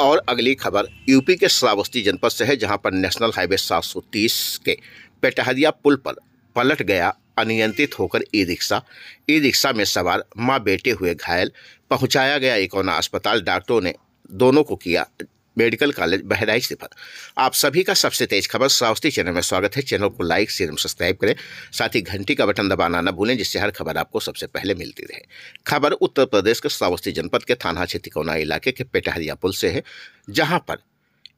और अगली खबर यूपी के श्रावस्ती जनपद से है जहां पर नेशनल हाईवे 730 के पेटहरिया पुल पर पलट गया अनियंत्रित होकर ई रिक्शा ई रिक्शा में सवार मां बेटे हुए घायल पहुंचाया गया इकोना अस्पताल डॉक्टरों ने दोनों को किया मेडिकल कॉलेज बहराइच सिफर आप सभी का सबसे तेज खबर सावस्ती चैनल में स्वागत है चैनल को लाइक शेयर और सब्सक्राइब करें साथ ही घंटी का बटन दबाना न भूलें जिससे हर खबर आपको सबसे पहले मिलती रहे खबर उत्तर प्रदेश के सावस्ती जनपद के थाना क्षेत्रिकोना इलाके के पेटहरिया पुल से है जहाँ पर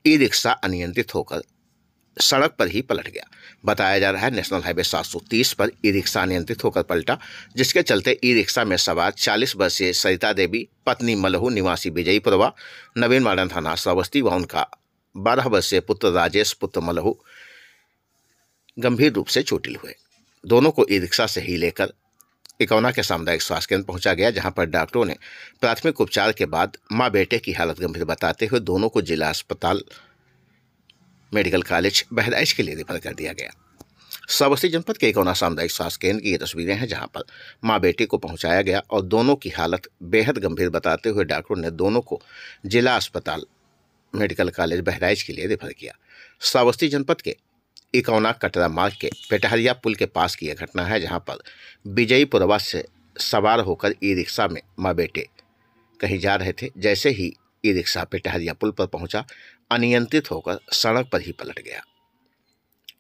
ई रिक्शा अनियंत्रित होकर सड़क पर ही पलट गया बताया जा रहा है नेशनल हाईवे 730 पर ई रिक्शा नियंत्रित होकर पलटा जिसके चलते ई रिक्शा में सवार 40 वर्षीय सरिता देवी पत्नी मलहू निवासी विजयी प्रभा नवीन माडन थाना श्रावस्ती व उनका बारह वर्षीय पुत्र राजेश पुत्र मलहू गंभीर रूप से चोटिल हुए दोनों को ई रिक्शा से ही लेकर इकौना के सामुदायिक स्वास्थ्य केंद्र पहुंचा गया जहां पर डॉक्टरों ने प्राथमिक उपचार के बाद मां बेटे की हालत गंभीर बताते हुए दोनों को जिला अस्पताल मेडिकल कॉलेज बहदाइश के लिए रेफर कर दिया गया सावस्ती जनपद के कोना सामुदायिक स्वास्थ्य केंद्र की ये तस्वीरें हैं जहां पर माँ बेटी को पहुंचाया गया और दोनों की हालत बेहद गंभीर बताते हुए डॉक्टरों ने दोनों को जिला अस्पताल मेडिकल कॉलेज बहराइच के लिए रेफर किया सावस्ती जनपद के इकौना कटरा मार्ग के पेटहरिया पुल के पास की यह घटना है जहाँ पर विजयीपुरवा से सवार होकर ई रिक्शा में माँ बेटे कहीं जा रहे थे जैसे ही ई रिक्शा पेटहरिया पुल पर पहुंचा अनियंत्रित होकर सड़क पर ही पलट गया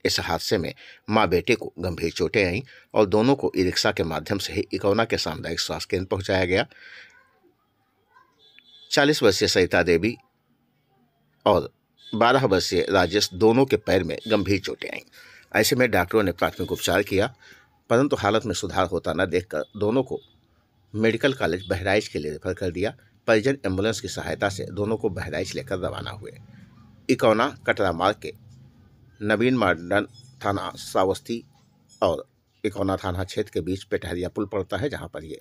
इस हादसे में मां बेटे को गंभीर चोटें आईं और दोनों को ई रिक्शा के माध्यम से ही इकौना के सामुदायिक स्वास्थ्य केंद्र पहुंचाया गया चालीस वर्षीय सरिता देवी और बारह वर्षीय राजेश दोनों के पैर में गंभीर चोटें आईं ऐसे में डॉक्टरों ने प्राथमिक उपचार किया परंतु हालत में सुधार होता न देखकर दोनों को मेडिकल कॉलेज बहराइच के लिए रेफर कर दिया परिजन एम्बुलेंस की सहायता से दोनों को बहराइच लेकर रवाना हुए इकौना कटरा मार्ग के नवीन मंडन थाना सावस्ती और इकौना थाना क्षेत्र के बीच पेटहरिया पुल पड़ता है जहां पर ये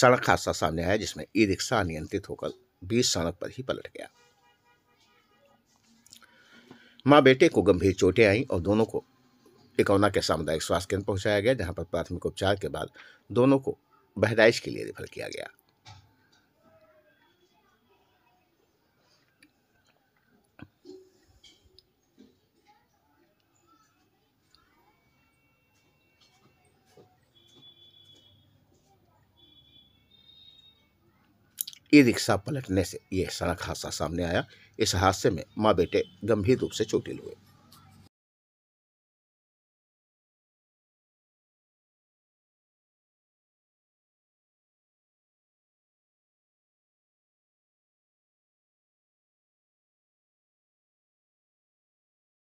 सड़क हादसा सामने आया जिसमें ई रिक्शा अनियंत्रित होकर बीच सड़क पर ही पलट गया माँ बेटे को गंभीर चोटें आईं और दोनों को इकौना के सामुदायिक स्वास्थ्य केंद्र पहुंचाया गया जहां पर प्राथमिक उपचार के बाद दोनों को बहदाइश के लिए रेफर किया गया ई रिक्शा पलटने से यह सड़क हादसा सामने आया इस हादसे में माँ बेटे गंभीर रूप से चोटिल हुए